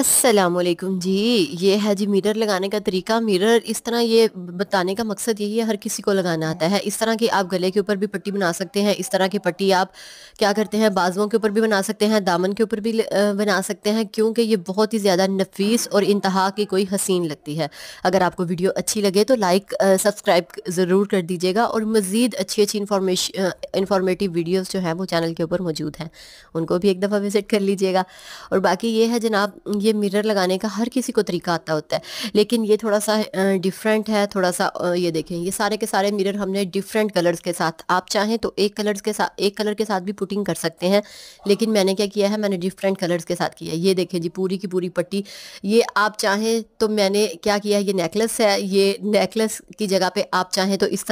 असलकुम जी ये है जी मिरर लगाने का तरीका मिरर इस तरह ये बताने का मकसद यही है हर किसी को लगाना आता है इस तरह की आप गले के ऊपर भी पट्टी बना सकते हैं इस तरह की पट्टी आप क्या करते हैं बाजुओं के ऊपर भी बना सकते हैं दामन के ऊपर भी बना सकते हैं क्योंकि ये बहुत ही ज़्यादा नफीस और इंतहा की कोई हसीन लगती है अगर आपको वीडियो अच्छी लगे तो लाइक सब्सक्राइब ज़रूर कर दीजिएगा और मज़ीद अच्छी अच्छी इंफॉर्मेश इंफॉर्मेटिव वीडियोज़ जो हैं वो चैनल के ऊपर मौजूद हैं उनको भी एक दफ़ा विज़िट कर लीजिएगा और बाकी ये है जनाब ये ये मिरर लगाने का हर किसी को तरीका आता होता है लेकिन ये थोड़ा सा डिफरेंट है थोड़ा सा ये देखें ये सारे के सारे मिरर हमने डिफरेंट कलर्स के साथ आप चाहें तो एक कलर्स के साथ एक कलर के साथ भी पुटिंग कर सकते हैं लेकिन मैंने क्या किया है मैंने डिफरेंट कलर्स के साथ किया है ये देखें जी पूरी की पूरी पट्टी ये आप चाहें तो मैंने क्या किया है ये नेकलेस है ये नेकलेस की जगह पर आप चाहें तो इस तरह